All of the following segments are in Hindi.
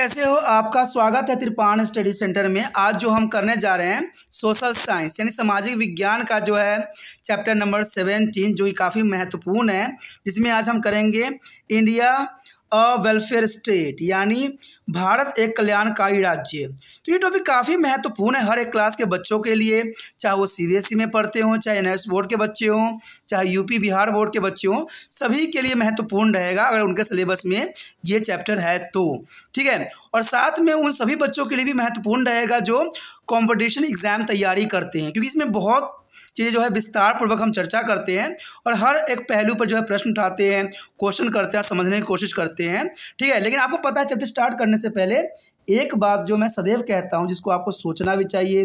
कैसे हो आपका स्वागत है त्रिपाण स्टडी सेंटर में आज जो हम करने जा रहे हैं सोशल साइंस यानी सामाजिक विज्ञान का जो है चैप्टर नंबर सेवेंटीन जो कि काफ़ी महत्वपूर्ण है जिसमें आज हम करेंगे इंडिया अ वेलफेयर स्टेट यानी भारत एक कल्याणकारी राज्य तो ये टॉपिक काफ़ी महत्वपूर्ण है हर एक क्लास के बच्चों के लिए चाहे वो सीबीएसई e में पढ़ते हों चाहे एन बोर्ड के बच्चे हों चाहे यूपी बिहार बोर्ड के बच्चे हों सभी के लिए महत्वपूर्ण रहेगा अगर उनके सिलेबस में ये चैप्टर है तो ठीक है और साथ में उन सभी बच्चों के लिए भी महत्वपूर्ण रहेगा जो कॉम्पिटिशन एग्ज़ाम तैयारी करते हैं क्योंकि इसमें बहुत चीज़ें जो है विस्तार पूर्वक हम चर्चा करते हैं और हर एक पहलू पर जो है प्रश्न उठाते हैं क्वेश्चन करते हैं समझने की कोशिश करते हैं ठीक है लेकिन आपको पता है चैप्टर स्टार्ट करने से पहले एक बात जो मैं सदैव कहता हूँ जिसको आपको सोचना भी चाहिए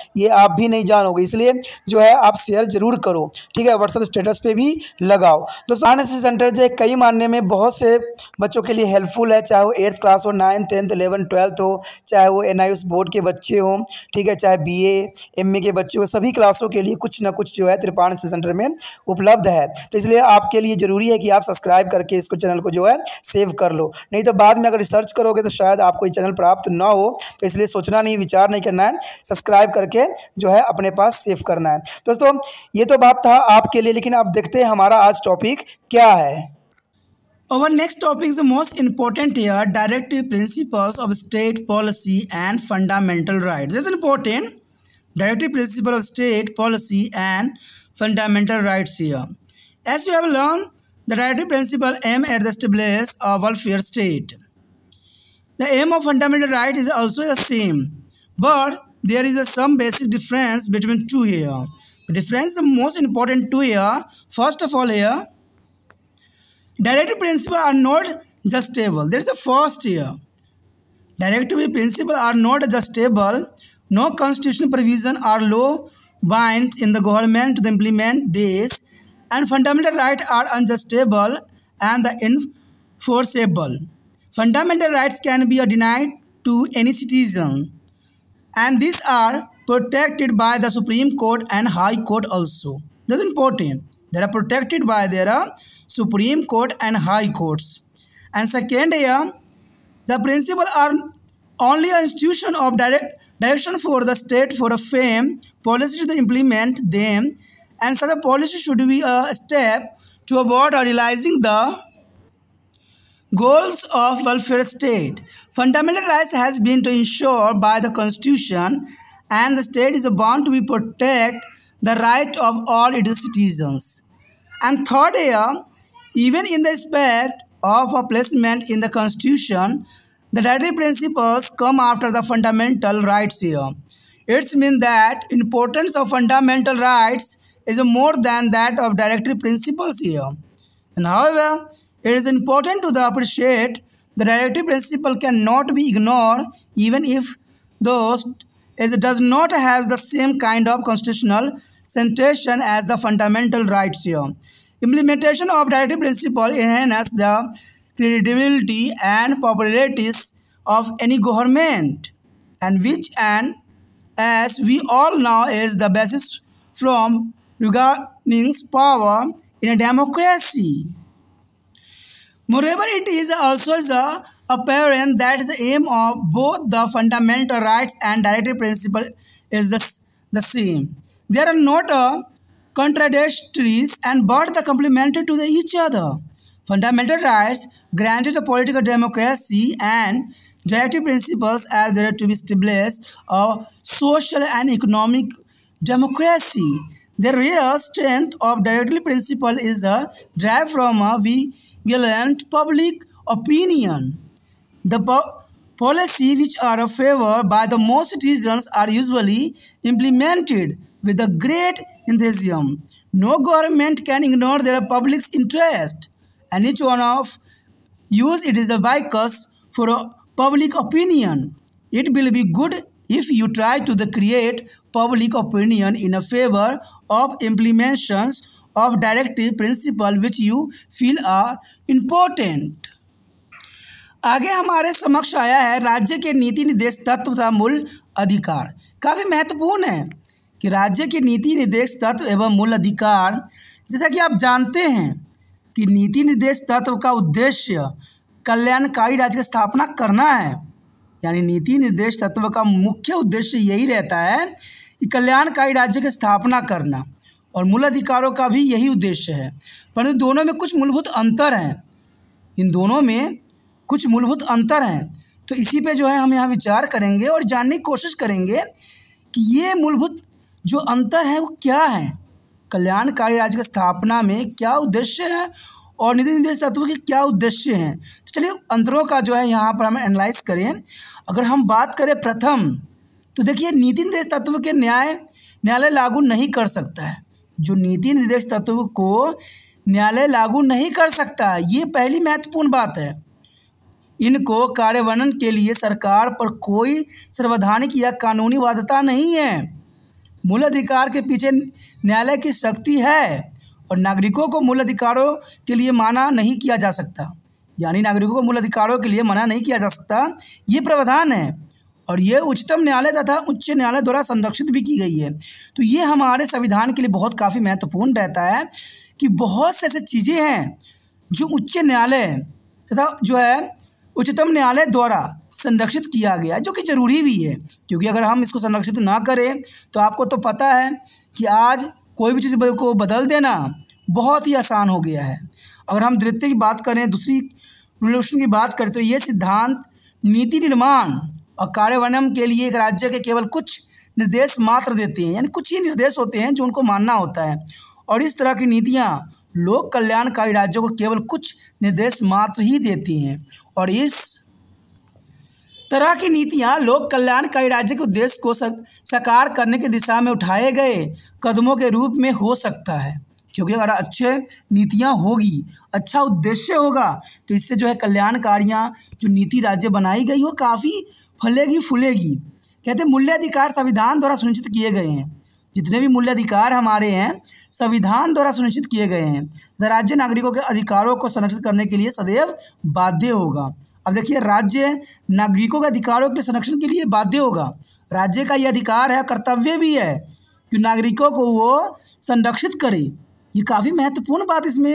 ये आप भी नहीं जानोगे इसलिए जो है आप शेयर ज़रूर करो ठीक है व्हाट्सअप स्टेटस पे भी लगाओ दोस्तों फाइनेंस सेंटर जो है कई मानने में बहुत से बच्चों के लिए हेल्पफुल है चाहे वो एट्थ क्लास हो नाइन्थ टेंथ एलेवन ट्वेल्थ हो चाहे वो एन बोर्ड के बच्चे हों ठीक है चाहे बी ए के बच्चे हो सभी क्लासों के लिए कुछ ना कुछ जो है त्रिपाण सेंटर में उपलब्ध है तो इसलिए आपके लिए ज़रूरी है कि आप सब्सक्राइब करके इसको चैनल को जो है सेव कर लो नहीं तो बाद में अगर रिसर्च करोगे तो शायद आपको ये चैनल प्राप्त ना हो तो इसलिए सोचना नहीं विचार नहीं करना है सब्सक्राइब करके करके जो है अपने पास सेव करना है दोस्तों ये तो बात था आपके लिए लेकिन आप देखते हैं हमारा आज टॉपिक क्या है our next topic is most important here directive principles of state policy and fundamental right is important directive principle of state policy and fundamental rights here as you have learn the directive principle aim at the a welfare state the aim of fundamental right is also the same but there is a some basic difference between two here the difference the most important two here first of all here directive principle are not just there is a first here directive principle are not just no constitutional provision or law binds in the government to implement this and fundamental rights are unjustable and the enforceable fundamental rights can be denied to any citizen and these are protected by the Supreme Court and High Court also. That's important. They are protected by their uh, Supreme Court and High Courts. And second here, the principles are only an institution of direct direction for the state for a fame policy to implement them and such a policy should be a step to avoid realizing the Goals of welfare state. Fundamental rights has been to ensure by the constitution and the state is bound to protect the right of all its citizens. And third here, even in the aspect of a placement in the constitution, the dietary principles come after the fundamental rights here. It means that importance of fundamental rights is more than that of directive principles here. And however, it is important to appreciate the directive principle cannot be ignored even if those as it does not have the same kind of constitutional centration as the fundamental rights here. Implementation of directive principle enhances the credibility and popularity of any government and which and as we all know is the basis from regarding power in a democracy. Moreover, it is also the apparent that the aim of both the fundamental rights and directive principle is the, the same. They are not uh, contradictories and but the complementary to the, each other. Fundamental rights us the political democracy and directive principles are there to be established a social and economic democracy. The real strength of directive principle is drive from a uh, we gallant public opinion. The po policy which are of favor by the most citizens are usually implemented with a great enthusiasm. No government can ignore their public's interest, and each one of use it is a vicus for a public opinion. It will be good if you try to create public opinion in a favor of implementations of directive principle which you feel are important आगे हमारे समक्ष आया है राज्य के नीति निर्देश तत्व तथा मूल अधिकार काफ़ी महत्वपूर्ण है कि राज्य के नीति निर्देश तत्व एवं मूल अधिकार जैसा कि आप जानते हैं कि नीति निर्देश तत्व का उद्देश्य कल्याणकारी राज्य की स्थापना करना है यानी नीति निर्देश तत्व का मुख्य उद्देश्य यही रहता है कि कल्याणकारी राज्य की स्थापना करना और मूल अधिकारों का भी यही उद्देश्य है परंतु दोनों में कुछ मूलभूत अंतर हैं इन दोनों में कुछ मूलभूत अंतर हैं तो इसी पे जो है हम यहाँ विचार करेंगे और जानने की कोशिश करेंगे कि ये मूलभूत जो अंतर है वो क्या है कल्याणकारी राज्य की स्थापना में क्या उद्देश्य है और निधि निर्देश तत्व के क्या उद्देश्य हैं तो चलिए अंतरों का जो है यहाँ पर हम एनालाइज करें अगर हम बात करें प्रथम तो देखिए नीति निर्देश तत्व के न्याय न्यायालय लागू नहीं कर सकता है जो नीति निर्देश तत्व को न्यायालय लागू नहीं कर सकता ये पहली महत्वपूर्ण बात है इनको कार्यवर्णन के लिए सरकार पर कोई संवैधानिक या कानूनी बाध्यता नहीं है मूल अधिकार के पीछे न्यायालय की शक्ति है और नागरिकों को मूल अधिकारों के लिए माना नहीं किया जा सकता यानी नागरिकों को मूल अधिकारों के लिए मना नहीं किया जा सकता ये प्रावधान है और ये उच्चतम न्यायालय तथा उच्च न्यायालय द्वारा संरक्षित भी की गई है तो ये हमारे संविधान के लिए बहुत काफ़ी महत्वपूर्ण रहता है कि बहुत से ऐसे चीज़ें हैं जो उच्च न्यायालय तथा जो है उच्चतम न्यायालय द्वारा संरक्षित किया गया जो कि ज़रूरी भी है क्योंकि अगर हम इसको संरक्षित ना करें तो आपको तो पता है कि आज कोई भी चीज़ को बदल देना बहुत ही आसान हो गया है अगर हम द्वितीय की बात करें दूसरी रिवोल्यूशन की बात करें तो ये सिद्धांत नीति निर्माण और कार्यवनम के लिए एक राज्य के केवल कुछ निर्देश मात्र देते हैं यानी कुछ ही निर्देश होते हैं जो उनको मानना होता है और इस तरह की नीतियाँ लोक कल्याणकारी राज्यों को केवल कुछ निर्देश मात्र ही देती हैं और इस तरह की नीतियाँ लोक कल्याणकारी राज्य के उद्देश्य को साकार करने की दिशा में उठाए गए कदमों के रूप में हो सकता है क्योंकि अगर अच्छे नीतियाँ होगी अच्छा उद्देश्य होगा तो इससे जो है कल्याणकारियाँ जो नीति राज्य बनाई गई वो काफ़ी फलेगी फूलेगी कहते मूल्याधिकार संविधान द्वारा सुनिश्चित किए गए हैं जितने भी मूल्याधिकार हमारे हैं संविधान द्वारा सुनिश्चित किए गए हैं तथा राज्य नागरिकों के अधिकारों को संरक्षित करने के लिए सदैव बाध्य होगा अब देखिए राज्य नागरिकों के अधिकारों के संरक्षण के लिए बाध्य होगा राज्य का ये अधिकार है कर्तव्य भी है कि नागरिकों को वो संरक्षित करे ये काफ़ी महत्वपूर्ण बात इसमें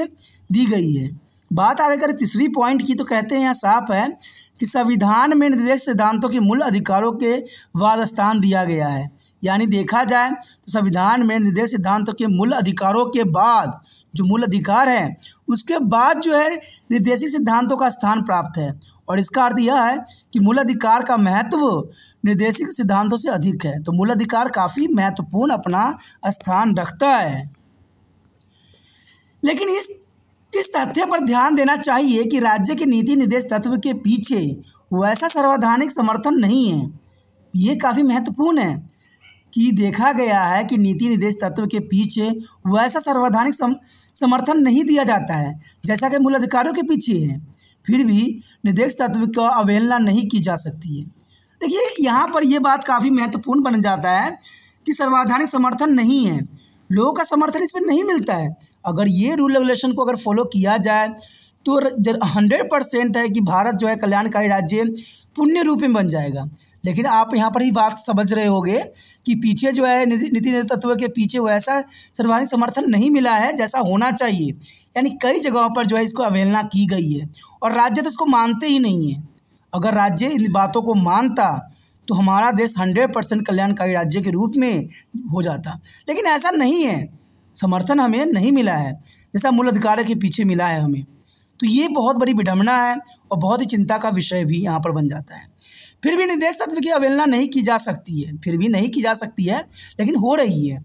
दी गई है बात आगे करें तीसरी पॉइंट की तो कहते हैं यहाँ साफ है कि संविधान में निर्देश सिद्धांतों के मूल अधिकारों के बाद स्थान दिया गया है यानी देखा जाए तो संविधान में निर्देश सिद्धांतों के मूल अधिकारों के बाद जो मूल अधिकार हैं उसके बाद जो है निर्देशी सिद्धांतों का स्थान प्राप्त है और इसका अर्थ यह है कि मूल अधिकार का महत्व निर्देशिक सिद्धांतों से अधिक है तो मूल अधिकार काफ़ी महत्वपूर्ण अपना स्थान रखता है लेकिन इस इस तथ्य पर ध्यान देना चाहिए कि राज्य के नीति निर्देश तत्व के पीछे वैसा सर्वाधानिक समर्थन नहीं है ये काफ़ी महत्वपूर्ण है कि देखा गया है कि नीति निर्देश तत्व के पीछे वैसा सर्वाधानिक सम, समर्थन नहीं दिया जाता है जैसा कि मूल अधिकारों के पीछे है फिर भी निर्देश तत्व का अवहेलना नहीं की जा सकती है देखिए यहाँ पर यह बात काफ़ी महत्वपूर्ण बन जाता है कि सर्वाधानिक समर्थन नहीं है लोगों का समर्थन इसमें नहीं मिलता है अगर ये रूल रेगुलेशन को अगर फॉलो किया जाए तो हंड्रेड परसेंट है कि भारत जो है कल्याणकारी राज्य पुण्य रूप में बन जाएगा लेकिन आप यहाँ पर ही बात समझ रहे होंगे कि पीछे जो है नीति नेतृत्व के पीछे वैसा सर्वाधिक समर्थन नहीं मिला है जैसा होना चाहिए यानी कई जगहों पर जो है इसको अवहेलना की गई है और राज्य तो इसको मानते ही नहीं है अगर राज्य इन बातों को मानता तो हमारा देश हंड्रेड परसेंट कल्याणकारी राज्य के रूप में हो जाता लेकिन ऐसा नहीं है समर्थन हमें नहीं मिला है जैसा मूल अधिकार के पीछे मिला है हमें तो ये बहुत बड़ी विडम्बना है और बहुत ही चिंता का विषय भी यहाँ पर बन जाता है फिर भी निर्देश तत्व की अवहेलना नहीं की जा सकती है फिर भी नहीं की जा सकती है लेकिन हो रही है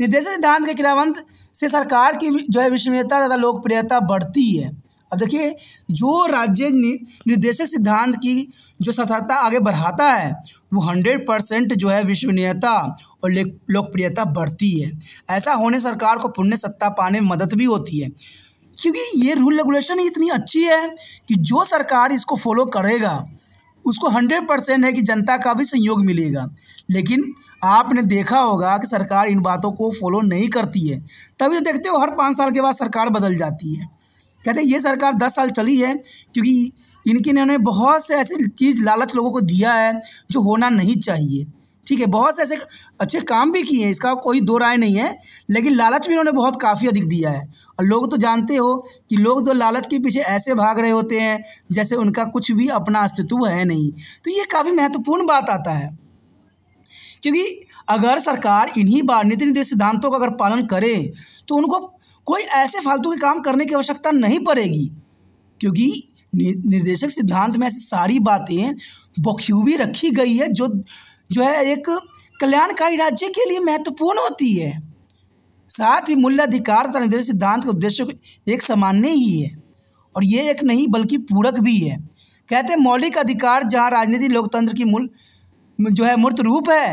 निर्देश सिद्धांत के क्रियावंत से सरकार की जो है विश्वनीयता तथा लोकप्रियता बढ़ती है अब देखिए जो राज्य निर्देशक सिद्धांत की जो सफलता आगे बढ़ाता है वो हंड्रेड परसेंट जो है विश्वनीयता और लोकप्रियता बढ़ती है ऐसा होने सरकार को पुण्य सत्ता पाने में मदद भी होती है क्योंकि ये रूल रेगुलेशन इतनी अच्छी है कि जो सरकार इसको फॉलो करेगा उसको हंड्रेड परसेंट है कि जनता का भी सहयोग मिलेगा लेकिन आपने देखा होगा कि सरकार इन बातों को फॉलो नहीं करती है तभी तो देखते हो हर पाँच साल के बाद सरकार बदल जाती है कहते हैं ये सरकार दस साल चली है क्योंकि इनकी इन्होंने बहुत से ऐसी चीज़ लालच लोगों को दिया है जो होना नहीं चाहिए ठीक है बहुत से ऐसे अच्छे काम भी किए हैं इसका कोई दो राय नहीं है लेकिन लालच भी इन्होंने बहुत काफ़ी अधिक दिया है और लोग तो जानते हो कि लोग तो लालच के पीछे ऐसे भाग रहे होते हैं जैसे उनका कुछ भी अपना अस्तित्व है नहीं तो ये काफ़ी महत्वपूर्ण बात आता है क्योंकि अगर सरकार इन्हीं बार नीति निर्देश सिद्धांतों का अगर पालन करे तो उनको कोई ऐसे फालतू के काम करने की आवश्यकता नहीं पड़ेगी क्योंकि निर्देशक सिद्धांत में ऐसी सारी बातें बखूबी रखी गई है जो जो है एक कल्याणकारी राज्य के लिए महत्वपूर्ण होती है साथ ही मूल्य अधिकार तथा निर्देश सिद्धांत का उद्देश्य एक सामान्य ही है और ये एक नहीं बल्कि पूरक भी है कहते हैं मौलिक अधिकार जहाँ राजनीति लोकतंत्र की मूल जो है मूर्त रूप है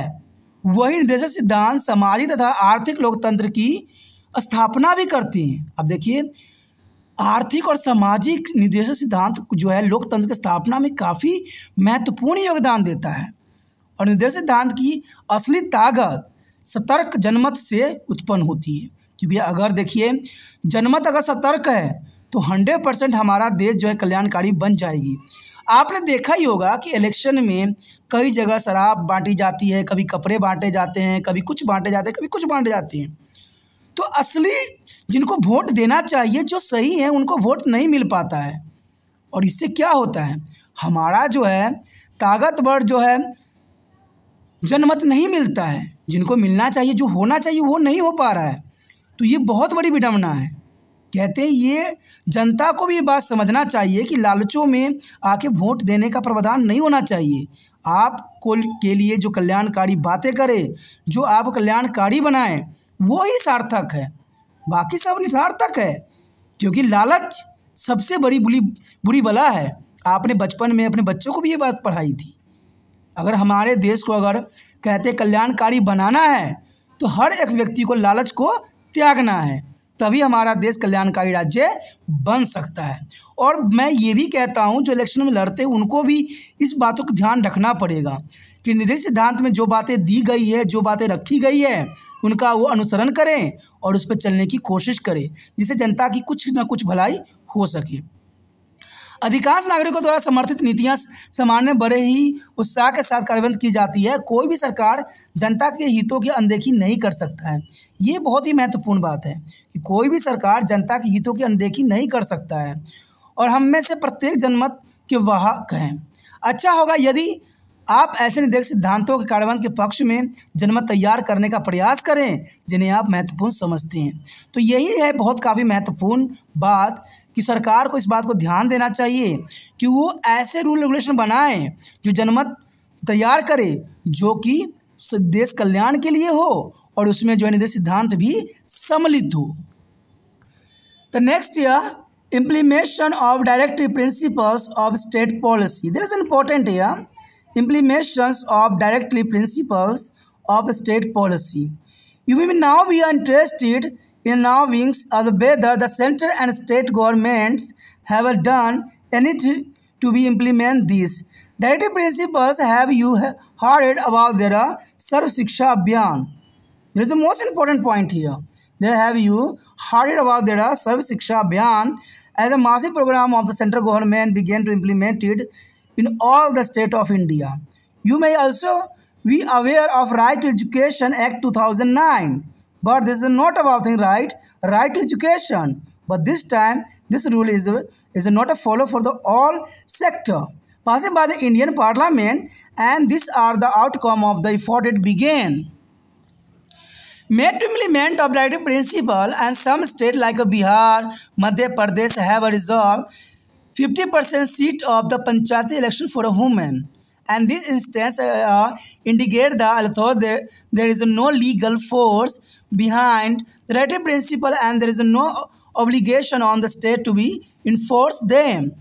वही निर्देश सिद्धांत सामाजिक तथा आर्थिक लोकतंत्र की स्थापना भी करती हैं अब देखिए आर्थिक और सामाजिक निर्देश सिद्धांत जो है लोकतंत्र की स्थापना में काफ़ी महत्वपूर्ण योगदान देता है और निर्देश सिद्धांत की असली ताकत सतर्क जनमत से उत्पन्न होती है क्योंकि अगर देखिए जनमत अगर सतर्क है तो हंड्रेड परसेंट हमारा देश जो है कल्याणकारी बन जाएगी आपने देखा ही होगा कि इलेक्शन में कई जगह शराब बांटी जाती है कभी कपड़े बांटे जाते हैं कभी कुछ बांटे जाते हैं कभी कुछ बांटे जाते हैं तो असली जिनको वोट देना चाहिए जो सही है उनको वोट नहीं मिल पाता है और इससे क्या होता है हमारा जो है ताकतवर जो है जनमत नहीं मिलता है जिनको मिलना चाहिए जो होना चाहिए वो नहीं हो पा रहा है तो ये बहुत बड़ी विडम्बना है कहते हैं ये जनता को भी ये बात समझना चाहिए कि लालचों में आके वोट देने का प्रावधान नहीं होना चाहिए आप को के लिए जो कल्याणकारी बातें करें जो आप कल्याणकारी बनाए वो ही सार्थक है बाकी सब निसार्थक है क्योंकि लालच सबसे बड़ी बुरी बुरी बला है आपने बचपन में अपने बच्चों को भी ये बात पढ़ाई थी अगर हमारे देश को अगर कहते कल्याणकारी बनाना है तो हर एक व्यक्ति को लालच को त्यागना है तभी हमारा देश कल्याणकारी राज्य बन सकता है और मैं ये भी कहता हूँ जो इलेक्शन में लड़ते उनको भी इस बातों का ध्यान रखना पड़ेगा कि निधि सिद्धांत में जो बातें दी गई है जो बातें रखी गई है उनका वो अनुसरण करें और उस पर चलने की कोशिश करें जिससे जनता की कुछ ना कुछ भलाई हो सके अधिकांश नागरिकों द्वारा समर्थित नीतियां सामान्य बड़े ही उत्साह के साथ कार्यान्वित की जाती है कोई भी सरकार जनता के हितों की अनदेखी नहीं कर सकता है ये बहुत ही महत्वपूर्ण बात है कि कोई भी सरकार जनता के हितों की अनदेखी नहीं कर सकता है और हम में से प्रत्येक जनमत के वाहक हैं अच्छा होगा यदि आप ऐसे निर्देश सिद्धांतों के कार्यान्वयन के पक्ष में जनमत तैयार करने का प्रयास करें जिन्हें आप महत्वपूर्ण समझते हैं तो यही है बहुत काफ़ी महत्वपूर्ण बात कि सरकार को इस बात को ध्यान देना चाहिए कि वो ऐसे रूल रेगुलेशन बनाए जो जनमत तैयार करे जो कि देश कल्याण के लिए हो और उसमें जो है सिद्धांत भी सम्मिलित हो द नेक्स्ट यह implementation of directive principles of state policy there is important यह implementation of directive principles of state policy you may be now be are interested In wings, of whether the central and state governments have done anything to be implement this. Dietary principles have you heard about their service uh, Sarv Shiksha Abhiyan. There is the most important point here. They have you heard about their service uh, Sarv Shiksha Abhiyan as a massive program of the central government began to implement it in all the state of India. You may also be aware of Right to Education Act 2009 but this is not about thing, right? Right to education. But this time, this rule is, is not a follow for the all sector. Passing by the Indian Parliament and these are the outcome of the effort it began. Made to implement of principle and some state like Bihar, Madhya Pradesh have reserved 50% seat of the Panchayat election for a woman and this instance uh, uh, indicate that although there, there is no legal force behind the right principle and there is no obligation on the state to be enforce them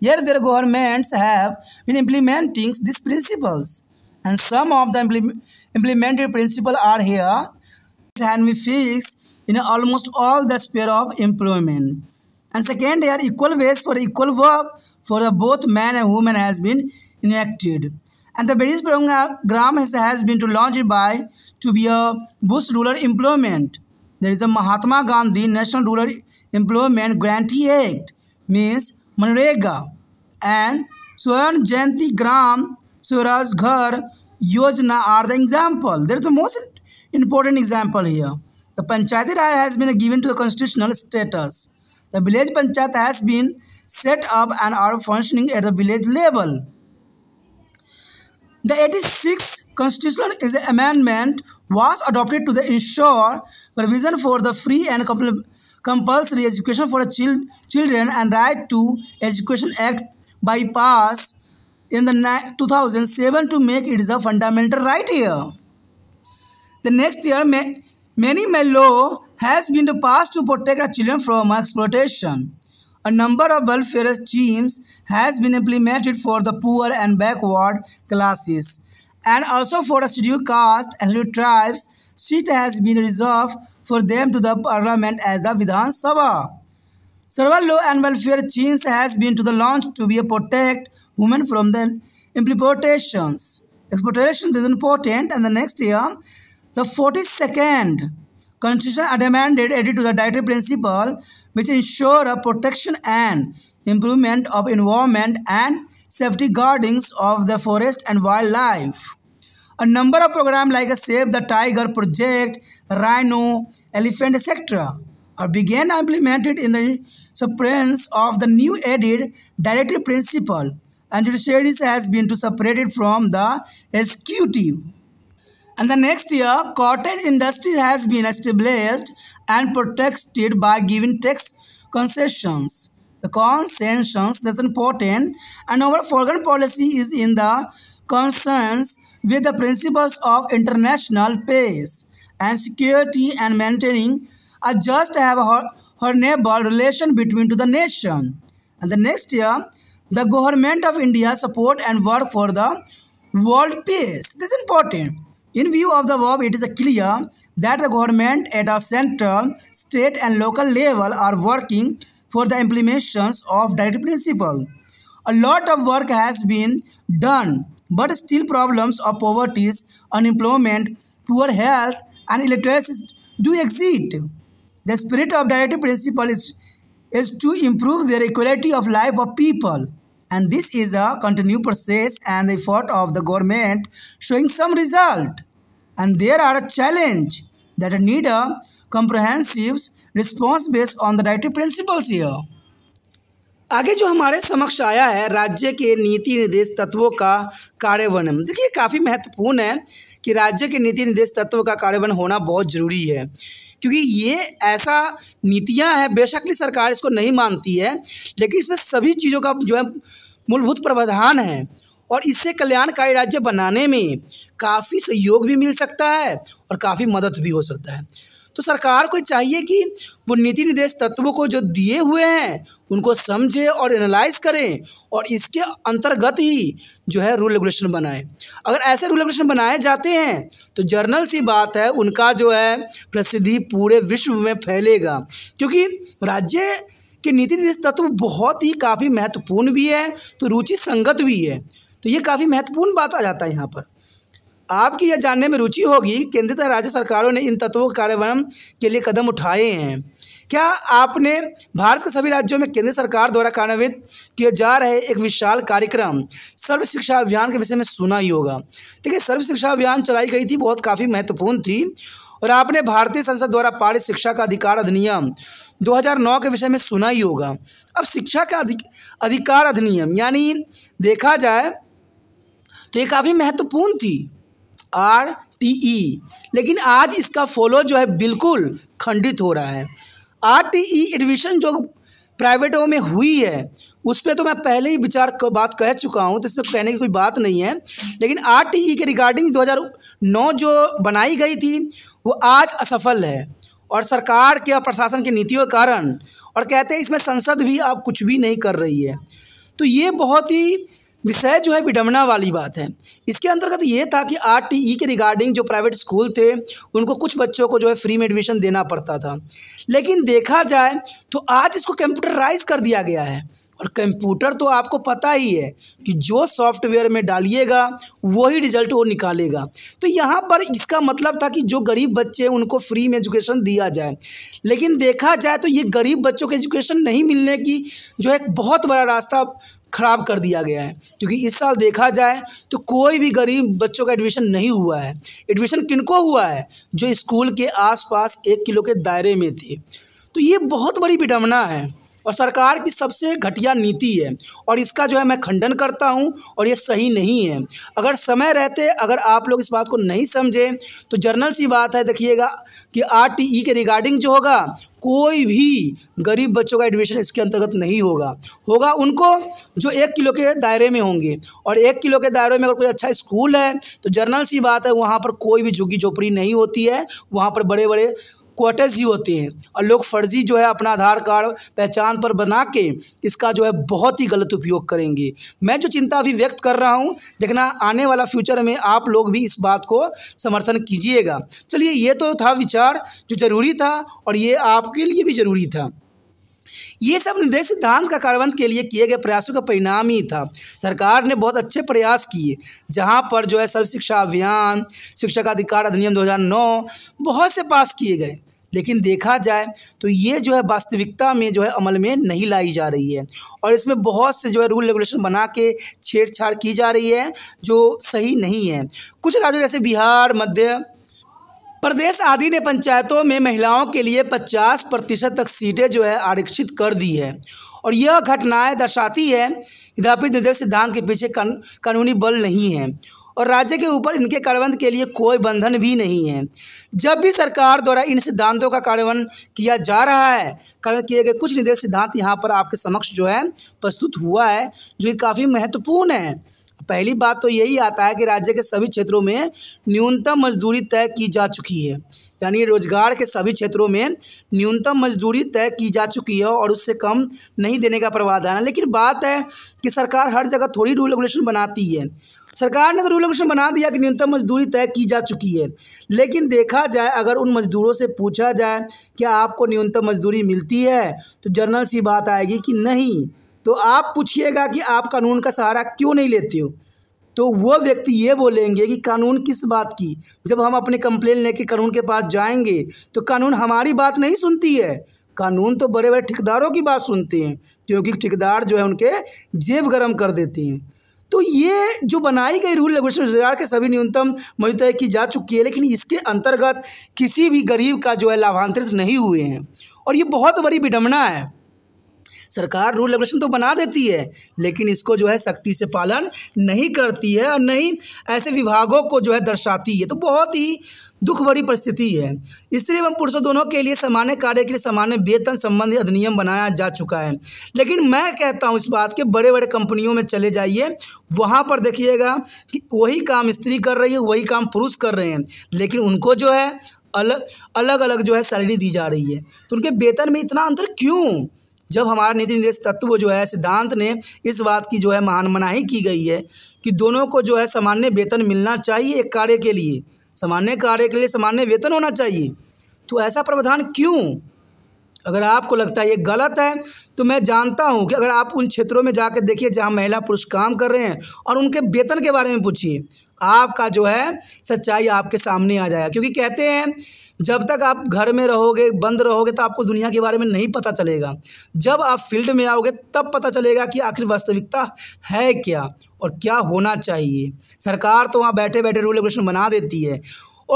yet their governments have been implementing these principles and some of the implement, implemented principles are here and we fix in almost all the sphere of employment and second here equal wage for equal work for both man and woman has been enacted. And the various program has, has been to launched by to be a boost rural employment. There is a Mahatma Gandhi National Rural Employment Grantee Act, means Manrega, and Swaran Jayanti Gram Swaraj Ghar Yojana are the example. There is the most important example here. The Panchayati Raj has been given to a constitutional status. The village panchayat has been set up and are functioning at the village level. The 86th constitutional amendment was adopted to ensure provision for the free and compulsory education for children and right to education act by pass in the 2007 to make it a fundamental right here. The next year, many law has been passed to protect our children from exploitation. A number of welfare schemes has been implemented for the poor and backward classes and also for the scheduled caste and scheduled tribes seat has been reserved for them to the parliament as the Vidhan Sabha. Several law and welfare schemes has been to the launch to be a protect women from the importations. Exportation is important and the next year the 42nd constitution amended added to the dietary principle which ensure a protection and improvement of environment and safety guardings of the forest and wildlife. A number of programs like Save the Tiger project, Rhino, Elephant, etc. are began implemented in the suppressions of the new added directive principle and judiciary has been to separated from the executive. And the next year, cottage industry has been established and protected by giving tax concessions. The concessions that's important and our foreign policy is in the concerns with the principles of international peace and security and maintaining a just have neighbor relation between to the nation. And the next year, the government of India support and work for the world peace. This is important. In view of the above, it is clear that the government at a central, state and local level are working for the implementations of direct principle. A lot of work has been done, but still problems of poverty, unemployment, poor health and illiteracy do exist. The spirit of directive principle is, is to improve the equality of life of people and this is a continuous process and the effort of the government showing some result and there are a challenge that need a comprehensive response based on the dietary principles here आगे जो हमारे समक्ष आया है राज्य के नीति निर्देश तत्वों का कार्यवन देखिए काफ़ी महत्वपूर्ण है कि राज्य के नीति निर्देश तत्वों का कार्यवन होना बहुत ज़रूरी है क्योंकि ये ऐसा नीतियाँ हैं बेशकली सरकार इसको नहीं मानती है लेकिन इसमें सभी चीज़ों का जो है मूलभूत प्रावधान है और इससे कल्याणकारी राज्य बनाने में काफ़ी सहयोग भी मिल सकता है और काफ़ी मदद भी हो सकता है तो सरकार को चाहिए कि वो नीति निर्देश तत्वों को जो दिए हुए हैं उनको समझे और एनालाइज करें और इसके अंतर्गत ही जो है रूल रेगुलेशन बनाए अगर ऐसे रूल रेगुलेशन बनाए जाते हैं तो जर्नल सी बात है उनका जो है प्रसिद्धि पूरे विश्व में फैलेगा क्योंकि राज्य के नीति निर्देश तत्व बहुत ही काफ़ी महत्वपूर्ण भी है तो रुचि संगत भी है तो ये काफ़ी महत्वपूर्ण बात आ जाता है यहाँ पर आपकी यह जानने में रुचि होगी केंद्र तथा राज्य सरकारों ने इन तत्वों के कार्यान्वयन के लिए कदम उठाए हैं क्या आपने भारत के सभी राज्यों में केंद्र सरकार द्वारा कार्यान्वित किए जा रहे एक विशाल कार्यक्रम सर्व शिक्षा अभियान के विषय में सुना ही होगा देखिए सर्व शिक्षा अभियान चलाई गई थी बहुत काफ़ी महत्वपूर्ण थी और आपने भारतीय संसद द्वारा पारित शिक्षा का अधिकार अधिनियम 2009 के विषय में सुना ही होगा अब शिक्षा का अधिक, अधिकार अधिनियम यानी देखा जाए तो ये काफ़ी महत्वपूर्ण थी आर टी ई लेकिन आज इसका फॉलो जो है बिल्कुल खंडित हो रहा है आर टी ई एडमिशन जो प्राइवेटों में हुई है उस पर तो मैं पहले ही विचार बात कह चुका हूँ तो इसमें कहने की कोई बात नहीं है लेकिन आर टी ई के रिगार्डिंग 2009 जो बनाई गई थी वो आज असफल है और सरकार के और प्रशासन की नीतियों के कारण और कहते हैं इसमें संसद भी अब कुछ भी नहीं कर रही है तो ये बहुत ही विषय जो है विडम्बना वाली बात है इसके अंतर्गत ये था कि आर टी ई के रिगार्डिंग जो प्राइवेट स्कूल थे उनको कुछ बच्चों को जो है फ्री में एडमिशन देना पड़ता था लेकिन देखा जाए तो आज इसको कंप्यूटराइज कर दिया गया है और कंप्यूटर तो आपको पता ही है कि जो सॉफ्टवेयर में डालिएगा वही रिजल्ट वो निकालेगा तो यहाँ पर इसका मतलब था कि जो गरीब बच्चे हैं उनको फ्री में एजुकेशन दिया जाए लेकिन देखा जाए तो ये गरीब बच्चों को एजुकेशन नहीं मिलने की जो एक बहुत बड़ा रास्ता ख़राब कर दिया गया है क्योंकि इस साल देखा जाए तो कोई भी गरीब बच्चों का एडमिशन नहीं हुआ है एडमिशन किनको हुआ है जो स्कूल के आसपास एक किलो के दायरे में थे तो ये बहुत बड़ी विडम्बना है और सरकार की सबसे घटिया नीति है और इसका जो है मैं खंडन करता हूँ और ये सही नहीं है अगर समय रहते अगर आप लोग इस बात को नहीं समझे तो जर्नल सी बात है देखिएगा कि आर टी ई के रिगार्डिंग जो होगा कोई भी गरीब बच्चों का एडमिशन इसके अंतर्गत नहीं होगा होगा उनको जो एक किलो के दायरे में होंगे और एक किलो के दायरे में अगर कोई अच्छा स्कूल है तो जर्नल सी बात है वहाँ पर कोई भी झुग्गी झोपड़ी नहीं होती है वहाँ पर बड़े बड़े क्वार्टर्स ही होते हैं और लोग फर्जी जो है अपना आधार कार्ड पहचान पर बना के इसका जो है बहुत ही गलत उपयोग करेंगे मैं जो चिंता अभी व्यक्त कर रहा हूँ देखना आने वाला फ्यूचर में आप लोग भी इस बात को समर्थन कीजिएगा चलिए ये तो था विचार जो ज़रूरी था और ये आपके लिए भी ज़रूरी था ये सब निर्देश सिद्धांत का कार्यबंध के लिए किए गए प्रयासों का परिणाम ही था सरकार ने बहुत अच्छे प्रयास किए जहाँ पर जो है सर्व शिक्षा अभियान शिक्षा का अधिकार अधिनियम 2009 बहुत से पास किए गए लेकिन देखा जाए तो ये जो है वास्तविकता में जो है अमल में नहीं लाई जा रही है और इसमें बहुत से जो है रूल रेगुलेशन बना के छेड़छाड़ की जा रही है जो सही नहीं है कुछ राज्यों जैसे बिहार मध्य प्रदेश आदि ने पंचायतों में महिलाओं के लिए 50 प्रतिशत तक सीटें जो है आरक्षित कर दी है और यह घटनाएं दर्शाती है यद्यापि निर्देश सिद्धांत के पीछे कन कानूनी बल नहीं है और राज्य के ऊपर इनके कार्यबंध के लिए कोई बंधन भी नहीं है जब भी सरकार द्वारा इन सिद्धांतों का कार्यान्वयन किया जा रहा है कारण किए गए कुछ निर्देश सिद्धांत यहाँ पर आपके समक्ष जो है प्रस्तुत हुआ है जो कि काफ़ी महत्वपूर्ण है पहली बात तो यही आता है कि राज्य के सभी क्षेत्रों में न्यूनतम मजदूरी तय की जा चुकी है यानी रोजगार के सभी क्षेत्रों में न्यूनतम मजदूरी तय की जा चुकी है और उससे कम नहीं देने का प्रावधान है लेकिन बात है कि सरकार हर जगह थोड़ी रूल रेगुलेशन बनाती है सरकार ने तो रूल रेगुलेशन बना दिया कि न्यूनतम मजदूरी तय की जा चुकी है लेकिन देखा जाए अगर उन मजदूरों से पूछा जाए क्या आपको न्यूनतम मजदूरी मिलती है तो जनरल सी बात आएगी कि नहीं तो आप पूछिएगा कि आप कानून का सहारा क्यों नहीं लेते हो तो वो व्यक्ति ये बोलेंगे कि कानून किस बात की जब हम अपनी कंप्लेन लेके कानून के पास जाएंगे तो कानून हमारी बात नहीं सुनती है कानून तो बड़े बड़े ठेकेदारों की बात सुनते हैं क्योंकि ठेकेदार जो है उनके जेब गर्म कर देते हैं तो ये जो बनाई गई रूल रेगुलेशन रोजगार के सभी न्यूनतम मौजूद तय की जा चुकी है लेकिन इसके अंतर्गत किसी भी गरीब का जो है लाभांतरित नहीं हुए हैं और ये बहुत बड़ी विडम्बना है सरकार रूल रेगुलेशन तो बना देती है लेकिन इसको जो है सख्ती से पालन नहीं करती है और नहीं ऐसे विभागों को जो है दर्शाती है तो बहुत ही दुख भरी परिस्थिति है स्त्री एवं पुरुषों दोनों के लिए सामान्य कार्य के लिए सामान्य वेतन संबंधी अधिनियम बनाया जा चुका है लेकिन मैं कहता हूँ इस बात के बड़े बड़े कंपनियों में चले जाइए वहाँ पर देखिएगा कि वही काम स्त्री कर रही है वही काम पुरुष कर रहे हैं लेकिन उनको जो है अलग अलग अलग जो है सैलरी दी जा रही है तो उनके वेतन में इतना अंतर क्यों जब हमारा नीति निर्देश तत्व जो है सिद्धांत ने इस बात की जो है महान मनाही की गई है कि दोनों को जो है सामान्य वेतन मिलना चाहिए एक कार्य के लिए सामान्य कार्य के लिए सामान्य वेतन होना चाहिए तो ऐसा प्रावधान क्यों अगर आपको लगता है ये गलत है तो मैं जानता हूँ कि अगर आप उन क्षेत्रों में जाकर देखिए जहाँ महिला पुरुष काम कर रहे हैं और उनके वेतन के बारे में पूछिए आपका जो है सच्चाई आपके सामने आ जाएगा क्योंकि कहते हैं जब तक आप घर में रहोगे बंद रहोगे तो आपको दुनिया के बारे में नहीं पता चलेगा जब आप फील्ड में आओगे तब पता चलेगा कि आखिर वास्तविकता है क्या और क्या होना चाहिए सरकार तो वहाँ बैठे बैठे रूल रेगुलेशन बना देती है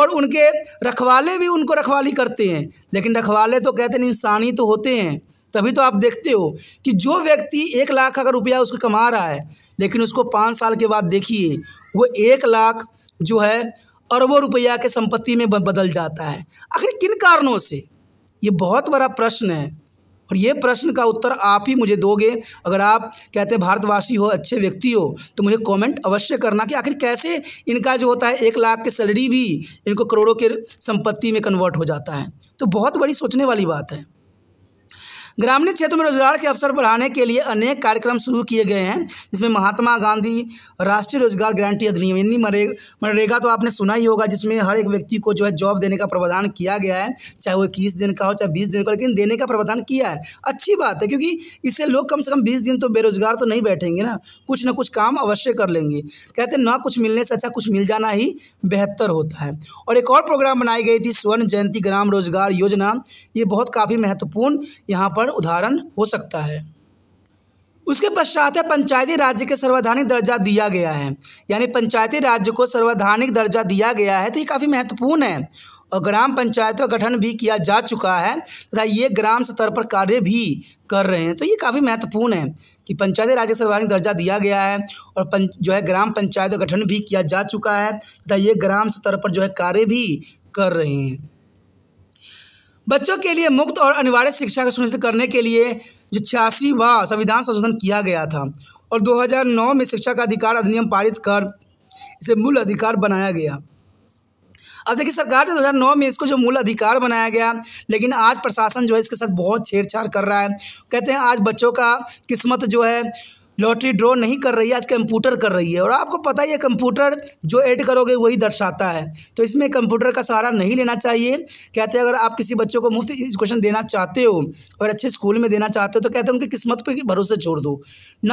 और उनके रखवाले भी उनको रखवाली करते हैं लेकिन रखवाले तो कहते हैं इंसानी तो होते हैं तभी तो आप देखते हो कि जो व्यक्ति एक लाख अगर रुपया उसको कमा रहा है लेकिन उसको पाँच साल के बाद देखिए वो एक लाख जो है अरबों रुपया के संपत्ति में बदल जाता है आखिर किन कारणों से ये बहुत बड़ा प्रश्न है और ये प्रश्न का उत्तर आप ही मुझे दोगे अगर आप कहते हैं भारतवासी हो अच्छे व्यक्ति हो तो मुझे कमेंट अवश्य करना कि आखिर कैसे इनका जो होता है एक लाख के सैलरी भी इनको करोड़ों के संपत्ति में कन्वर्ट हो जाता है तो बहुत बड़ी सोचने वाली बात है ग्रामीण क्षेत्र में रोजगार के अवसर बढ़ाने के लिए अनेक कार्यक्रम शुरू किए गए हैं जिसमें महात्मा गांधी राष्ट्रीय रोजगार गारंटी अधिनियम यानी मरेगा मनरेगा तो आपने सुना ही होगा जिसमें हर एक व्यक्ति को जो है जॉब देने का प्रावधान किया गया है चाहे वो इक्कीस दिन का हो चाहे बीस दिन का लेकिन देने का प्रावधान किया है अच्छी बात है क्योंकि इससे लोग कम से कम बीस दिन तो बेरोजगार तो नहीं बैठेंगे ना कुछ ना कुछ काम अवश्य कर लेंगे कहते ना कुछ मिलने से अच्छा कुछ मिल जाना ही बेहतर होता है और एक और प्रोग्राम बनाई गई थी स्वर्ण जयंती ग्राम रोजगार योजना ये बहुत काफ़ी महत्वपूर्ण यहाँ पर पर उदाहरण हो सकता है उसके पश्चात है पंचायती राज्य के सर्वधानिक दर्जा दिया गया है यानी पंचायती राज्य को सर्वधानिक दर्जा दिया गया है तो ये काफ़ी महत्वपूर्ण है और ग्राम पंचायत का गठन भी किया जा चुका है तथा ये ग्राम स्तर पर कार्य भी कर रहे हैं तो ये काफ़ी महत्वपूर्ण है कि पंचायती राज्य सर्वाधिक दर्जा दिया गया है और जो है ग्राम पंचायत का गठन भी किया जा चुका है तथा ये ग्राम स्तर पर जो है कार्य भी कर रहे हैं बच्चों के लिए मुक्त और अनिवार्य शिक्षा को सुनिश्चित करने के लिए जो छियासी संविधान संशोधन किया गया था और 2009 में शिक्षा का अधिकार अधिनियम पारित कर इसे मूल अधिकार बनाया गया अब देखिए सरकार ने 2009 में इसको जो मूल अधिकार बनाया गया लेकिन आज प्रशासन जो है इसके साथ बहुत छेड़छाड़ कर रहा है कहते हैं आज बच्चों का किस्मत जो है लॉटरी ड्रॉ नहीं कर रही है आज कंप्यूटर कर रही है और आपको पता ही है कंप्यूटर जो ऐड करोगे वही दर्शाता है तो इसमें कंप्यूटर का सहारा नहीं लेना चाहिए कहते हैं अगर आप किसी बच्चों को मुफ्त एजुकेशन देना चाहते हो और अच्छे स्कूल में देना चाहते हो तो कहते हैं उनकी किस्मत पर भरोसे छोड़ दो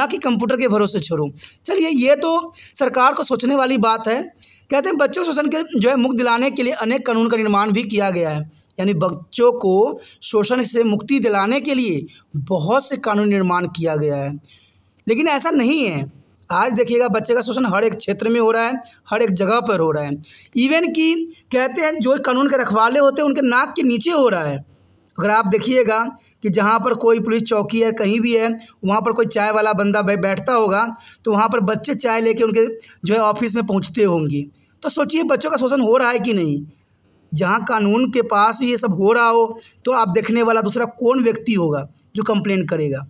ना कि कंप्यूटर के भरोसे छोड़ो चलिए ये तो सरकार को सोचने वाली बात है कहते हैं बच्चों शोषण के जो है मुक्त दिलाने के लिए अनेक कानून का निर्माण भी किया गया है यानी बच्चों को शोषण से मुक्ति दिलाने के लिए बहुत से कानून निर्माण किया गया है लेकिन ऐसा नहीं है आज देखिएगा बच्चे का शोषण हर एक क्षेत्र में हो रहा है हर एक जगह पर हो रहा है इवन कि कहते हैं जो कानून के रखवाले होते हैं उनके नाक के नीचे हो रहा है अगर आप देखिएगा कि जहाँ पर कोई पुलिस चौकी है कहीं भी है वहाँ पर कोई चाय वाला बंदा बैठता होगा तो वहाँ पर बच्चे चाय लेके उनके जो है ऑफिस में पहुँचते होंगे तो सोचिए बच्चों का शोषण हो रहा है कि नहीं जहाँ कानून के पास ये सब हो रहा हो तो आप देखने वाला दूसरा कौन व्यक्ति होगा जो कंप्लेन करेगा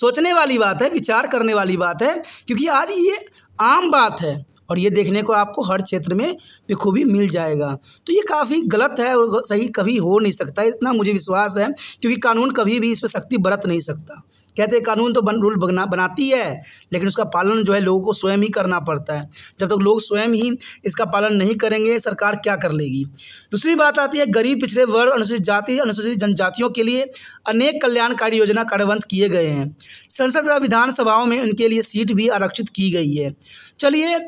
सोचने वाली बात है विचार करने वाली बात है क्योंकि आज ये आम बात है और ये देखने को आपको हर क्षेत्र में बेखूबी मिल जाएगा तो ये काफ़ी गलत है और सही कभी हो नहीं सकता इतना मुझे विश्वास है क्योंकि कानून कभी भी इस पर सख्ती बरत नहीं सकता कहते कानून तो बन रूल बना बनाती है लेकिन उसका पालन जो है लोगों को स्वयं ही करना पड़ता है जब तक तो लोग स्वयं ही इसका पालन नहीं करेंगे सरकार क्या कर लेगी दूसरी बात आती है गरीब पिछड़े वर्ग अनुसूचित जाति अनुसूचित जनजातियों के लिए अनेक कल्याणकारी योजना कार्यवंत किए गए हैं संसद तथा विधानसभाओं में उनके लिए सीट भी आरक्षित की गई है चलिए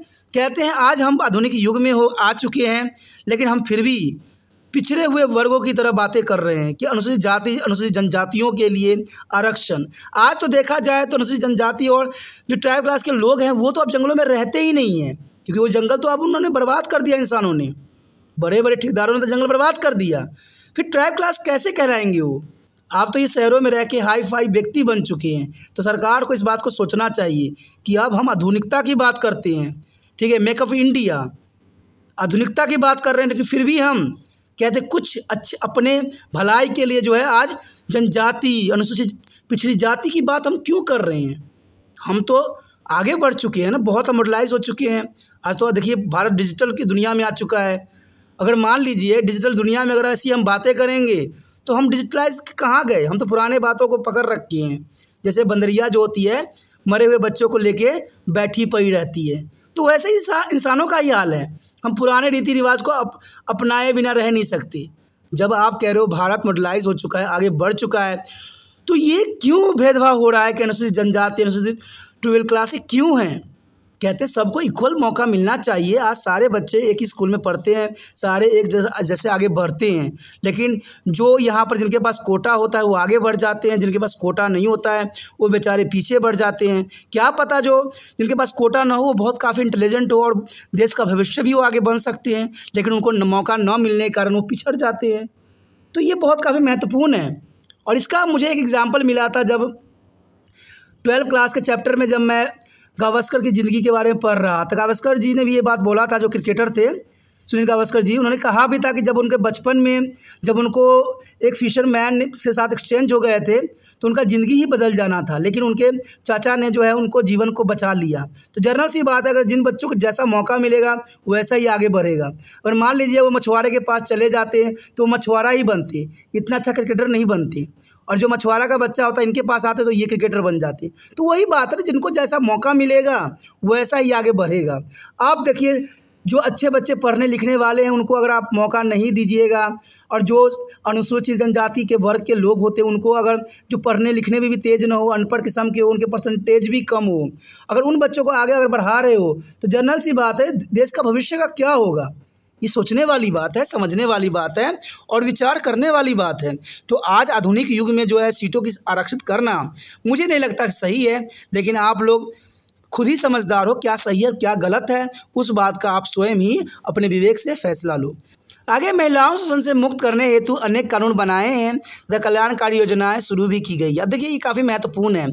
कहते हैं आज हम आधुनिक युग में हो आ चुके हैं लेकिन हम फिर भी पिछड़े हुए वर्गों की तरह बातें कर रहे हैं कि अनुसूचित जाति अनुसूचित जनजातियों के लिए आरक्षण आज तो देखा जाए तो अनुसूचित जनजाति और जो ट्राइब क्लास के लोग हैं वो तो अब जंगलों में रहते ही नहीं हैं क्योंकि वो जंगल तो अब उन्होंने बर्बाद कर दिया इंसानों ने बड़े बड़े ठेकेदारों ने तो जंगल बर्बाद कर दिया फिर ट्राइब क्लास कैसे कहलाएंगे वो आप तो ये शहरों में रह के हाई फाई व्यक्ति बन चुके हैं तो सरकार को इस बात को सोचना चाहिए कि अब हम आधुनिकता की बात करते हैं ठीक है मेकअप इंडिया आधुनिकता की बात कर रहे हैं लेकिन फिर भी हम कहते कुछ अच्छे अपने भलाई के लिए जो है आज जनजाति अनुसूचित पिछड़ी जाति की बात हम क्यों कर रहे हैं हम तो आगे बढ़ चुके हैं ना बहुत हम मॉडलाइज हो चुके हैं आज तो देखिए भारत डिजिटल की दुनिया में आ चुका है अगर मान लीजिए डिजिटल दुनिया में अगर ऐसी हम बातें करेंगे तो हम डिजिटलाइज कहाँ गए हम तो पुराने बातों को पकड़ रखे हैं जैसे बंदरिया जो होती है मरे हुए बच्चों को लेके बैठी पड़ी रहती है तो वैसे ही इंसानों का ही हाल है हम पुराने रीति रिवाज को अप, अपनाए बिना रह नहीं सकते जब आप कह रहे हो भारत मोडलाइज हो चुका है आगे बढ़ चुका है तो ये क्यों भेदभाव हो रहा है कि अनुसूचित जनजाति अनुसूचित ट्वेल्व क्लासे क्यों हैं कहते सबको इक्वल मौका मिलना चाहिए आज सारे बच्चे एक ही स्कूल में पढ़ते हैं सारे एक जैसे आगे बढ़ते हैं लेकिन जो यहाँ पर जिनके पास कोटा होता है वो आगे बढ़ जाते हैं जिनके पास कोटा नहीं होता है वो बेचारे पीछे बढ़ जाते हैं क्या पता जो जिनके पास कोटा ना हो वो बहुत काफ़ी इंटेलिजेंट हो और देश का भविष्य भी वो आगे बन सकते हैं लेकिन उनको मौका न मिलने के कारण वो पिछड़ जाते हैं तो ये बहुत काफ़ी महत्वपूर्ण है और इसका मुझे एक एग्ज़ाम्पल मिला था जब ट्वेल्व क्लास के चैप्टर में जब मैं गावस्कर की ज़िंदगी के बारे में पढ़ रहा था तो गावस्कर जी ने भी ये बात बोला था जो क्रिकेटर थे सुनील गावस्कर जी उन्होंने कहा भी था कि जब उनके बचपन में जब उनको एक फिशरमैन के साथ एक्सचेंज हो गए थे तो उनका ज़िंदगी ही बदल जाना था लेकिन उनके चाचा ने जो है उनको जीवन को बचा लिया तो जरना सी बात है अगर जिन बच्चों को जैसा मौका मिलेगा वैसा ही आगे बढ़ेगा और मान लीजिए वो मछुआरे के पास चले जाते हैं तो मछुआरा ही बनते इतना अच्छा क्रिकेटर नहीं बनते और जो मछुआरा का बच्चा होता है इनके पास आते तो ये क्रिकेटर बन जाते तो वही बात है ना जिनको जैसा मौका मिलेगा वैसा ही आगे बढ़ेगा आप देखिए जो अच्छे बच्चे पढ़ने लिखने वाले हैं उनको अगर आप मौका नहीं दीजिएगा और जो अनुसूचित जनजाति के वर्ग के लोग होते हैं उनको अगर जो पढ़ने लिखने में भी, भी तेज़ ना हो अनपढ़ किस्म के हो उनके परसेंटेज भी कम हो अगर उन बच्चों को आगे अगर बढ़ा रहे हो तो जनरल सी बात है देश का भविष्य का क्या होगा ये सोचने वाली बात है समझने वाली बात है और विचार करने वाली बात है तो आज आधुनिक युग में जो है सीटों की आरक्षित करना मुझे नहीं लगता सही है लेकिन आप लोग खुद ही समझदार हो क्या सही है क्या गलत है उस बात का आप स्वयं ही अपने विवेक से फैसला लो आगे महिलाओं शोषण से मुक्त करने हेतु अनेक कानून बनाए हैं तथा कल्याणकारी योजनाएं शुरू भी की गई अब देखिए ये काफ़ी महत्वपूर्ण है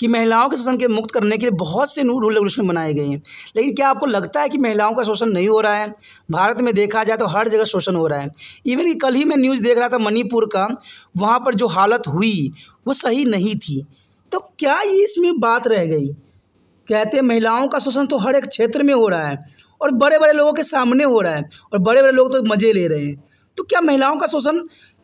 कि महिलाओं के शोषण के मुक्त करने के लिए बहुत से नू रूल रेगुलेशन बनाए गए हैं लेकिन क्या आपको लगता है कि महिलाओं का शोषण नहीं हो रहा है भारत में देखा जाए तो हर जगह शोषण हो रहा है इवन कि कल ही मैं न्यूज़ देख रहा था मणिपुर का वहाँ पर जो हालत हुई वो सही नहीं थी तो क्या ये इसमें बात रह गई कहते हैं महिलाओं का शोषण तो हर एक क्षेत्र में हो रहा है और बड़े बड़े लोगों के सामने हो रहा है और बड़े बड़े लोग तो मज़े ले रहे हैं तो क्या महिलाओं का शोषण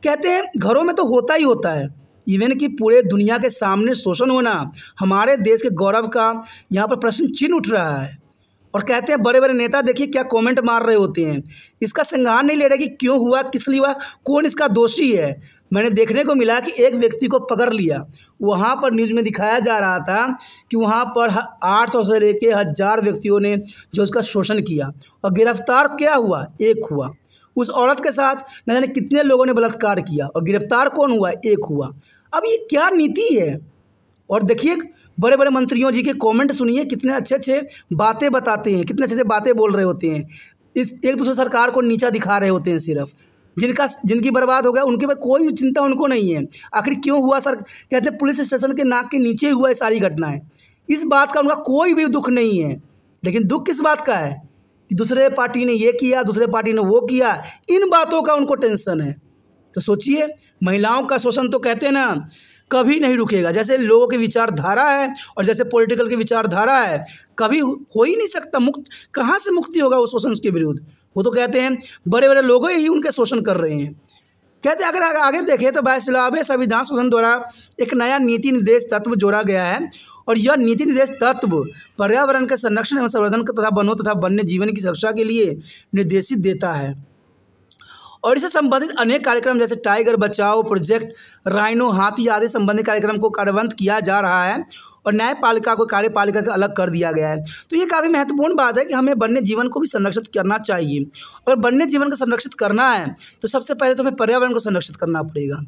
कहते हैं घरों में तो होता ही होता है इवन कि पूरे दुनिया के सामने शोषण होना हमारे देश के गौरव का यहाँ पर प्रश्न चिन्ह उठ रहा है और कहते हैं बड़े बड़े नेता देखिए क्या कमेंट मार रहे होते हैं इसका संज्ञान नहीं ले रहे कि क्यों हुआ किस लिए हुआ कौन इसका दोषी है मैंने देखने को मिला कि एक व्यक्ति को पकड़ लिया वहाँ पर न्यूज़ में दिखाया जा रहा था कि वहाँ पर आठ सौ से लेकर हज़ार व्यक्तियों ने जो उसका शोषण किया और गिरफ्तार क्या हुआ एक हुआ उस औरत के साथ न जाने कितने लोगों ने बलात्कार किया और गिरफ्तार कौन हुआ एक हुआ अब ये क्या नीति है और देखिए बड़े बड़े मंत्रियों जी के कमेंट सुनिए कितने अच्छे अच्छे बातें बताते हैं कितने अच्छे अच्छे बातें बोल रहे होते हैं इस एक दूसरे सरकार को नीचा दिखा रहे होते हैं सिर्फ जिनका जिनकी बर्बाद हो गया उनके पर कोई चिंता उनको नहीं है आखिर क्यों हुआ सर कहते पुलिस स्टेशन के नाक के नीचे हुआ ये सारी घटनाएँ इस बात का उनका कोई भी दुख नहीं है लेकिन दुख किस बात का है कि दूसरे पार्टी ने ये किया दूसरे पार्टी ने वो किया इन बातों का उनको टेंशन है तो सोचिए महिलाओं का शोषण तो कहते हैं ना कभी नहीं रुकेगा जैसे लोगों की विचारधारा है और जैसे पॉलिटिकल की विचारधारा है कभी हो ही नहीं सकता मुक्त कहाँ से मुक्ति होगा उस शोषण के विरुद्ध वो तो कहते हैं बड़े बड़े लोग ही उनके शोषण कर रहे हैं कहते हैं अगर आगे देखें तो बायसलाब संविधान शोषण द्वारा एक नया नीति निर्देश तत्व जोड़ा गया है और यह नीति निर्देश तत्व पर्यावरण के संरक्षण एवं संवर्धन तथा वनों तथा वन्य जीवन की सुरक्षा के लिए निर्देशित देता है और इससे संबंधित अनेक कार्यक्रम जैसे टाइगर बचाओ प्रोजेक्ट राइनो हाथी आदि संबंधित कार्यक्रम को कार्यान्वित किया जा रहा है और न्यायपालिका को कार्यपालिका का अलग कर दिया गया है तो ये काफ़ी महत्वपूर्ण बात है कि हमें वन्य जीवन को भी संरक्षित करना चाहिए और वन्य जीवन को संरक्षित करना है तो सबसे पहले तो हमें पर्यावरण को संरक्षित करना पड़ेगा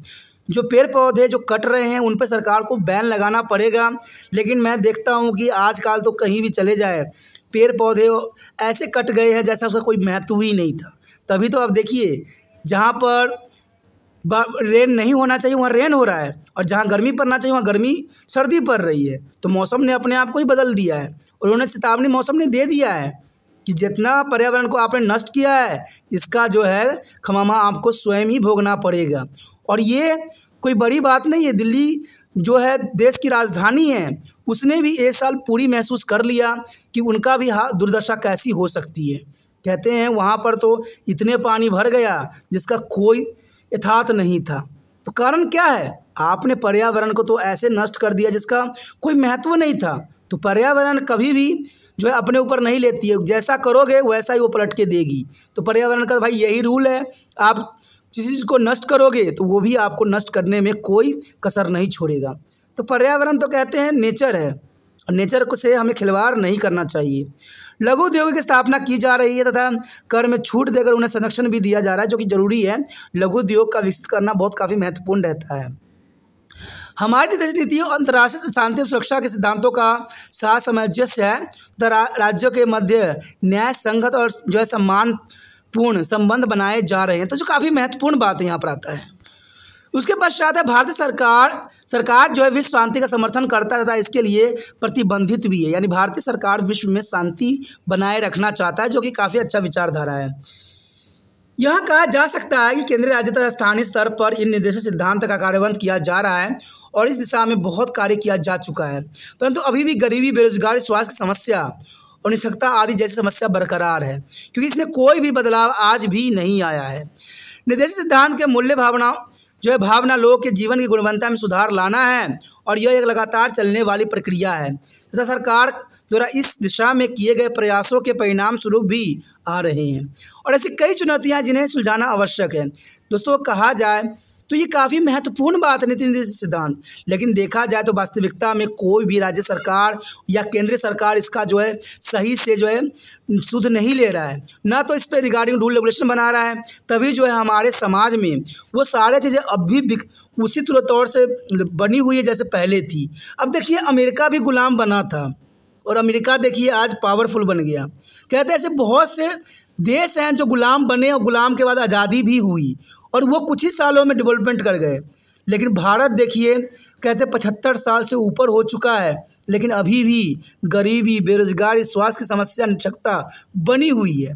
जो पेड़ पौधे जो कट रहे हैं उन पर सरकार को बैन लगाना पड़ेगा लेकिन मैं देखता हूँ कि आजकल तो कहीं भी चले जाए पेड़ पौधे ऐसे कट गए हैं जैसा उसका कोई महत्व ही नहीं था तभी तो आप देखिए जहाँ पर रेन नहीं होना चाहिए वहाँ रेन हो रहा है और जहाँ गर्मी पड़ना चाहिए वहाँ गर्मी सर्दी पड़ रही है तो मौसम ने अपने आप को ही बदल दिया है और उन्होंने चेतावनी मौसम ने दे दिया है कि जितना पर्यावरण को आपने नष्ट किया है इसका जो है खमामा आपको स्वयं ही भोगना पड़ेगा और ये कोई बड़ी बात नहीं है दिल्ली जो है देश की राजधानी है उसने भी ये साल पूरी महसूस कर लिया कि उनका भी दुर्दशा कैसी हो सकती है कहते हैं वहाँ पर तो इतने पानी भर गया जिसका कोई यथार्थ नहीं था तो कारण क्या है आपने पर्यावरण को तो ऐसे नष्ट कर दिया जिसका कोई महत्व नहीं था तो पर्यावरण कभी भी जो है अपने ऊपर नहीं लेती है जैसा करोगे वैसा ही वो पलट के देगी तो पर्यावरण का भाई यही रूल है आप जिस चीज़ को नष्ट करोगे तो वो भी आपको नष्ट करने में कोई कसर नहीं छोड़ेगा तो पर्यावरण तो कहते हैं नेचर है और नेचर को से हमें खिलवाड़ नहीं करना चाहिए लघु उद्योग की स्थापना की जा रही है तथा कर में छूट देकर उन्हें संरक्षण भी दिया जा रहा है जो कि जरूरी है लघु उद्योग का विकसित करना बहुत काफ़ी महत्वपूर्ण रहता है हमारी देश नीति अंतर्राष्ट्रीय शांति और सुरक्षा के सिद्धांतों का साथ सामंजस्य है तथा राज्यों के मध्य न्याय संगत और जो है सम्मान पूर्ण संबंध बनाए जा रहे हैं तो जो काफ़ी महत्वपूर्ण बात यहाँ पर आता है उसके पश्चात है भारतीय सरकार सरकार जो है विश्व शांति का समर्थन करता था तथा इसके लिए प्रतिबंधित भी है यानी भारतीय सरकार विश्व में शांति बनाए रखना चाहता है जो कि काफ़ी अच्छा विचारधारा है यह कहा जा सकता है कि केंद्रीय राज्य तथा स्थानीय स्तर पर इन निर्देश सिद्धांत का कार्यबंध किया जा रहा है और इस दिशा में बहुत कार्य किया जा चुका है परंतु अभी भी गरीबी बेरोजगारी स्वास्थ्य समस्या और निशक्ता आदि जैसी समस्या बरकरार है क्योंकि इसमें कोई भी बदलाव आज भी नहीं आया है निर्देशित सिद्धांत के मूल्य भावनाओं जो है भावना लोगों के जीवन की गुणवत्ता में सुधार लाना है और यह एक लगातार चलने वाली प्रक्रिया है तथा सरकार द्वारा इस दिशा में किए गए प्रयासों के परिणाम स्वरूप भी आ रहे हैं और ऐसी कई चुनौतियाँ जिन्हें सुलझाना आवश्यक है दोस्तों कहा जाए तो ये काफ़ी महत्वपूर्ण बात है नीति निर्देश सिद्धांत लेकिन देखा जाए तो वास्तविकता में कोई भी राज्य सरकार या केंद्र सरकार इसका जो है सही से जो है शुद्ध नहीं ले रहा है ना तो इस पर रिगार्डिंग रूल रेगुलेशन बना रहा है तभी जो है हमारे समाज में वो सारे चीज़ें अब भी उसी तौर से बनी हुई है जैसे पहले थी अब देखिए अमेरिका भी गुलाम बना था और अमेरिका देखिए आज पावरफुल बन गया कहते हैं ऐसे बहुत से देश हैं जो गुलाम बने और गुलाम के बाद आज़ादी भी हुई और वो कुछ ही सालों में डेवलपमेंट कर गए लेकिन भारत देखिए कहते पचहत्तर साल से ऊपर हो चुका है लेकिन अभी भी गरीबी बेरोजगारी स्वास्थ्य की समस्या निशक्ता बनी हुई है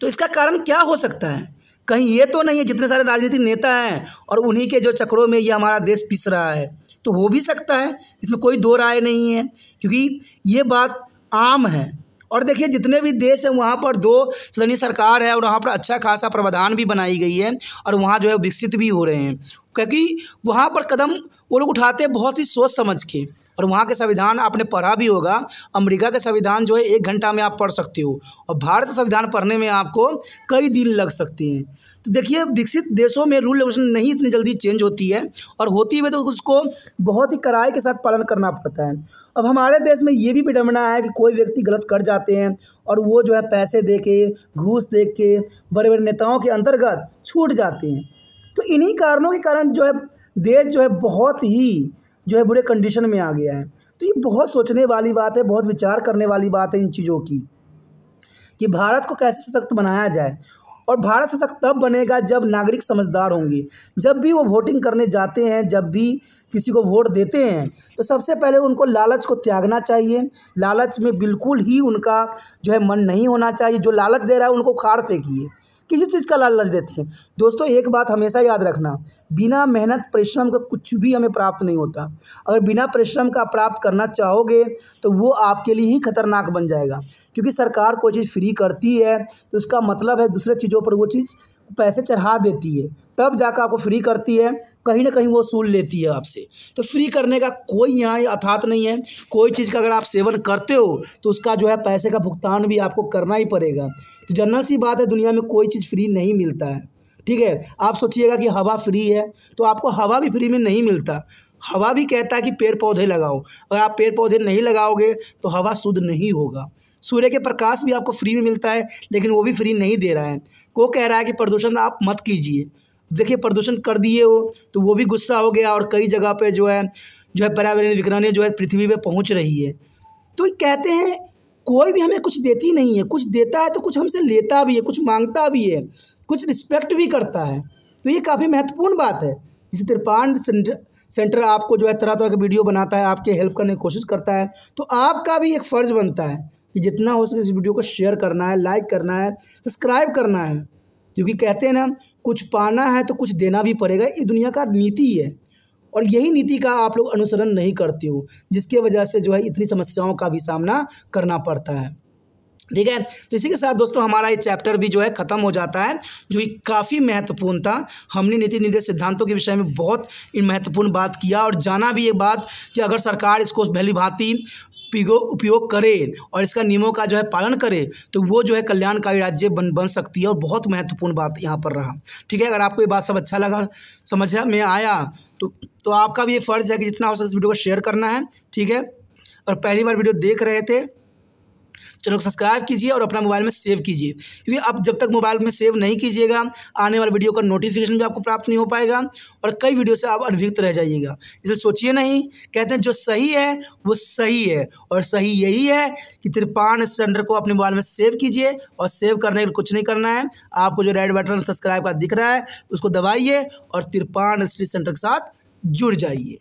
तो इसका कारण क्या हो सकता है कहीं ये तो नहीं है जितने सारे राजनीतिक नेता हैं और उन्हीं के जो चक्रों में ये हमारा देश पिस रहा है तो हो भी सकता है इसमें कोई दो राय नहीं है क्योंकि ये बात आम है और देखिए जितने भी देश हैं वहाँ पर दो सदनीय सरकार है और वहाँ पर अच्छा खासा प्रावधान भी बनाई गई है और वहाँ जो है विकसित भी हो रहे हैं क्योंकि वहाँ पर कदम वो लोग उठाते हैं बहुत ही सोच समझ के और वहाँ के संविधान आपने पढ़ा भी होगा अमेरिका का संविधान जो है एक घंटा में आप पढ़ सकते हो और भारत संविधान पढ़ने में आपको कई दिन लग सकते हैं तो देखिए विकसित देशों में रूल रेगुलेशन नहीं इतनी जल्दी चेंज होती है और होती हुई तो उसको बहुत ही कड़ाई के साथ पालन करना पड़ता है अब हमारे देश में ये भी विडम्बना है कि कोई व्यक्ति गलत कर जाते हैं और वो जो है पैसे दे के घूस दे के बड़े बड़े नेताओं के अंतर्गत छूट जाते हैं तो इन्हीं कारणों के कारण जो है देश जो है बहुत ही जो है बुरे कंडीशन में आ गया है तो ये बहुत सोचने वाली बात है बहुत विचार करने वाली बात है इन चीज़ों की कि भारत को कैसे सशक्त बनाया जाए और भारत सशक्त तब बनेगा जब नागरिक समझदार होंगे जब भी वो वोटिंग करने जाते हैं जब भी किसी को वोट देते हैं तो सबसे पहले उनको लालच को त्यागना चाहिए लालच में बिल्कुल ही उनका जो है मन नहीं होना चाहिए जो लालच दे रहा है उनको खाड़ फेंकिए किसी चीज़ का लालच देते हैं दोस्तों एक बात हमेशा याद रखना बिना मेहनत परिश्रम का कुछ भी हमें प्राप्त नहीं होता अगर बिना परिश्रम का प्राप्त करना चाहोगे तो वो आपके लिए ही खतरनाक बन जाएगा क्योंकि सरकार कोई चीज़ फ्री करती है तो इसका मतलब है दूसरे चीज़ों पर वो चीज़ पैसे चढ़ा देती है तब जाकर आपको फ्री करती है कहीं ना कहीं वो सूल लेती है आपसे तो फ्री करने का कोई यहाँ अर्थात नहीं है कोई चीज़ का अगर आप सेवन करते हो तो उसका जो है पैसे का भुगतान भी आपको करना ही पड़ेगा तो जनरल सी बात है दुनिया में कोई चीज़ फ्री नहीं मिलता है ठीक है आप सोचिएगा कि हवा फ्री है तो आपको हवा भी फ्री में नहीं मिलता हवा भी कहता है कि पेड़ पौधे लगाओ अगर आप पेड़ पौधे नहीं लगाओगे तो हवा शुद्ध नहीं होगा सूर्य के प्रकाश भी आपको फ्री में मिलता है लेकिन वो भी फ्री नहीं दे रहा है को कह रहा है कि प्रदूषण आप मत कीजिए देखिए प्रदूषण कर दिए हो तो वो भी गुस्सा हो गया और कई जगह पे जो है जो है पर्यावरण विकरण जो है पृथ्वी पे पहुंच रही है तो कहते हैं कोई भी हमें कुछ देती नहीं है कुछ देता है तो कुछ हमसे लेता भी है कुछ मांगता भी है कुछ रिस्पेक्ट भी करता है तो ये काफ़ी महत्वपूर्ण बात है जैसे त्रिपाण सेंटर आपको जो है तरह तरह के वीडियो बनाता है आपके हेल्प करने की कोशिश करता है तो आपका भी एक फ़र्ज़ बनता है कि जितना हो सके इस वीडियो को शेयर करना है लाइक करना है सब्सक्राइब करना है क्योंकि कहते हैं ना कुछ पाना है तो कुछ देना भी पड़ेगा ये दुनिया का नीति है और यही नीति का आप लोग अनुसरण नहीं करते हो जिसके वजह से जो है इतनी समस्याओं का भी सामना करना पड़ता है ठीक है तो इसी के साथ दोस्तों हमारा ये चैप्टर भी जो है ख़त्म हो जाता है जो कि काफ़ी महत्वपूर्ण था हमने नीति निर्देश सिद्धांतों के विषय में बहुत महत्वपूर्ण बात किया और जाना भी ये बात कि अगर सरकार इसको भली भांति उपयोग उपयोग करे और इसका नियमों का जो है पालन करे तो वो जो है कल्याणकारी राज्य बन बन सकती है और बहुत महत्वपूर्ण बात यहाँ पर रहा ठीक है अगर आपको ये बात सब अच्छा लगा समझ में आया तो तो आपका भी ये फ़र्ज़ है कि जितना हो सके इस वीडियो को शेयर करना है ठीक है और पहली बार वीडियो देख रहे थे चैनल को तो सब्सक्राइब कीजिए और अपना मोबाइल में सेव कीजिए क्योंकि आप जब तक मोबाइल में सेव नहीं कीजिएगा आने वाले वीडियो का नोटिफिकेशन भी आपको प्राप्त नहीं हो पाएगा और कई वीडियो से आप अनभिक्त रह जाइएगा इसे सोचिए नहीं कहते हैं जो सही है वो सही है और सही यही है कि त्रिपान सिलेंडर को अपने मोबाइल में सेव कीजिए और सेव करने का कुछ नहीं करना है आपको जो रेड बटन सब्सक्राइब का दिख रहा है उसको दबाइए और तिरपान स्ट्रीट सेंटर के साथ जुड़ जाइए